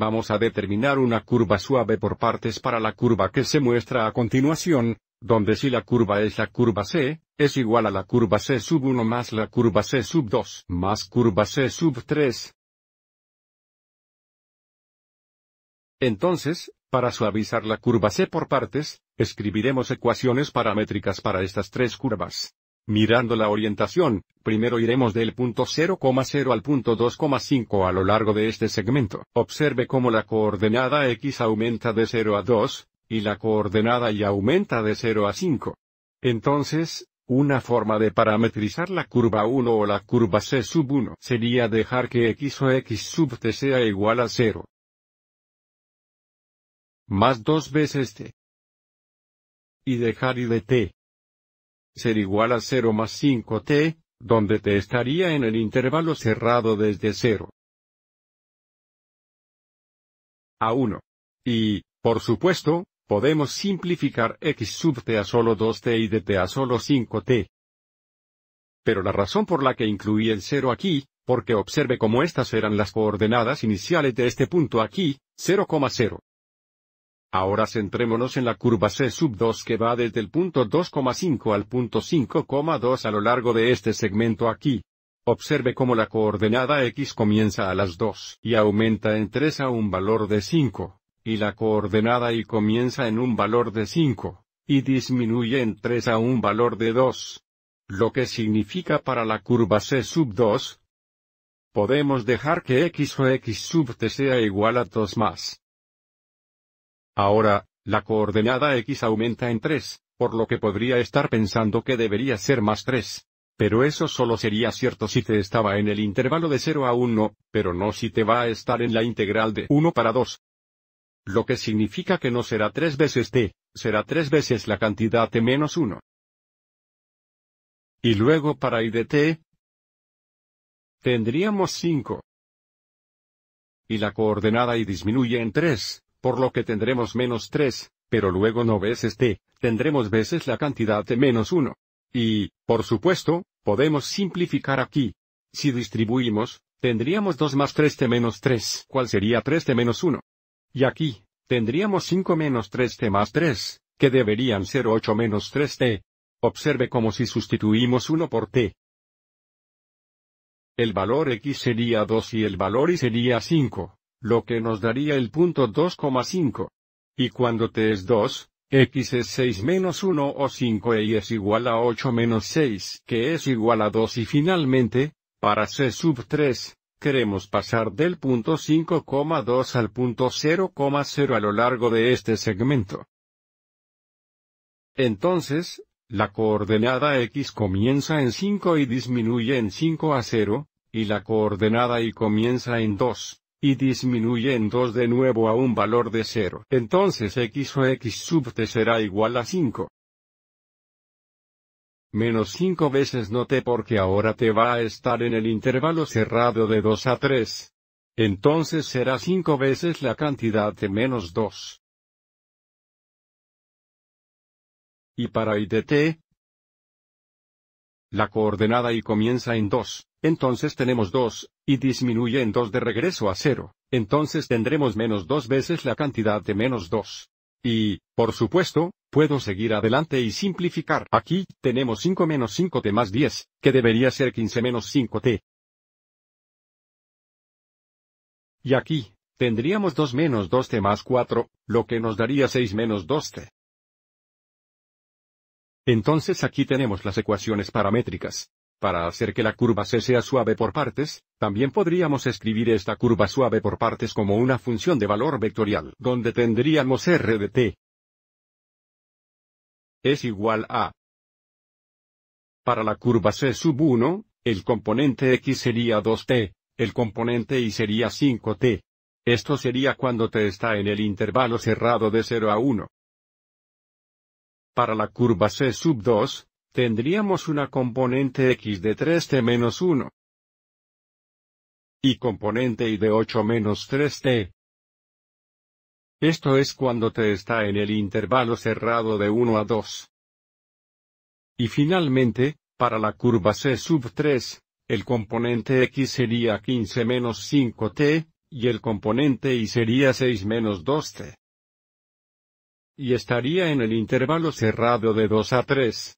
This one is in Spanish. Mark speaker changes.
Speaker 1: Vamos a determinar una curva suave por partes para la curva que se muestra a continuación, donde si la curva es la curva C, es igual a la curva C sub 1 más la curva C sub 2 más curva C sub 3. Entonces, para suavizar la curva C por partes, escribiremos ecuaciones paramétricas para estas tres curvas. Mirando la orientación, primero iremos del punto 0,0 al punto 2,5 a lo largo de este segmento. Observe cómo la coordenada x aumenta de 0 a 2, y la coordenada y aumenta de 0 a 5. Entonces, una forma de parametrizar la curva 1 o la curva C sub 1 sería dejar que x o x sub t sea igual a 0. Más 2 veces t. Y dejar y de t ser igual a 0 más 5t, donde t estaría en el intervalo cerrado desde 0 a 1. Y, por supuesto, podemos simplificar x sub t a solo 2t y t a solo 5t. Pero la razón por la que incluí el 0 aquí, porque observe cómo estas eran las coordenadas iniciales de este punto aquí, 0,0. Ahora centrémonos en la curva C sub 2 que va desde el punto 2,5 al punto 5,2 a lo largo de este segmento aquí. Observe cómo la coordenada x comienza a las 2 y aumenta en 3 a un valor de 5, y la coordenada y comienza en un valor de 5, y disminuye en 3 a un valor de 2. Lo que significa para la curva C sub 2, podemos dejar que x o x sub t sea igual a 2 más Ahora, la coordenada x aumenta en 3, por lo que podría estar pensando que debería ser más 3. Pero eso solo sería cierto si te estaba en el intervalo de 0 a 1, pero no si te va a estar en la integral de 1 para 2. Lo que significa que no será 3 veces t, será 3 veces la cantidad t menos 1. Y luego para y de t, tendríamos 5. Y la coordenada y disminuye en 3, por lo que tendremos menos 3, pero luego no veces t, este, tendremos veces la cantidad de menos 1. Y, por supuesto, podemos simplificar aquí. Si distribuimos, tendríamos 2 más 3t menos 3, ¿Cuál sería 3t menos 1. Y aquí, tendríamos 5 menos 3t más 3, que deberían ser 8 menos 3t. Observe como si sustituimos 1 por t. El valor x sería 2 y el valor y sería 5 lo que nos daría el punto 2,5. Y cuando t es 2, x es 6 menos 1 o 5 y es igual a 8 menos 6, que es igual a 2 y finalmente, para c sub 3, queremos pasar del punto 5,2 al punto 0,0 a lo largo de este segmento. Entonces, la coordenada x comienza en 5 y disminuye en 5 a 0, y la coordenada y comienza en 2, y disminuye en 2 de nuevo a un valor de 0. Entonces x o x sub t será igual a 5. Menos 5 veces no t porque ahora te va a estar en el intervalo cerrado de 2 a 3. Entonces será 5 veces la cantidad de menos 2. Y para y de t, la coordenada y comienza en 2. Entonces tenemos 2, y disminuye en 2 de regreso a 0, entonces tendremos menos 2 veces la cantidad de menos 2. Y, por supuesto, puedo seguir adelante y simplificar. Aquí, tenemos 5 menos 5t más 10, que debería ser 15 menos 5t. Y aquí, tendríamos 2 menos 2t más 4, lo que nos daría 6 menos 2t. Entonces aquí tenemos las ecuaciones paramétricas. Para hacer que la curva C sea suave por partes, también podríamos escribir esta curva suave por partes como una función de valor vectorial, donde tendríamos R de t es igual a para la curva C sub 1, el componente X sería 2t, el componente Y sería 5t. Esto sería cuando t está en el intervalo cerrado de 0 a 1. Para la curva C sub 2, tendríamos una componente x de 3t menos 1 y componente y de 8 menos 3t. Esto es cuando t está en el intervalo cerrado de 1 a 2. Y finalmente, para la curva C sub 3, el componente x sería 15 menos 5t, y el componente y sería 6 menos 2t. Y estaría en el intervalo cerrado de 2 a 3.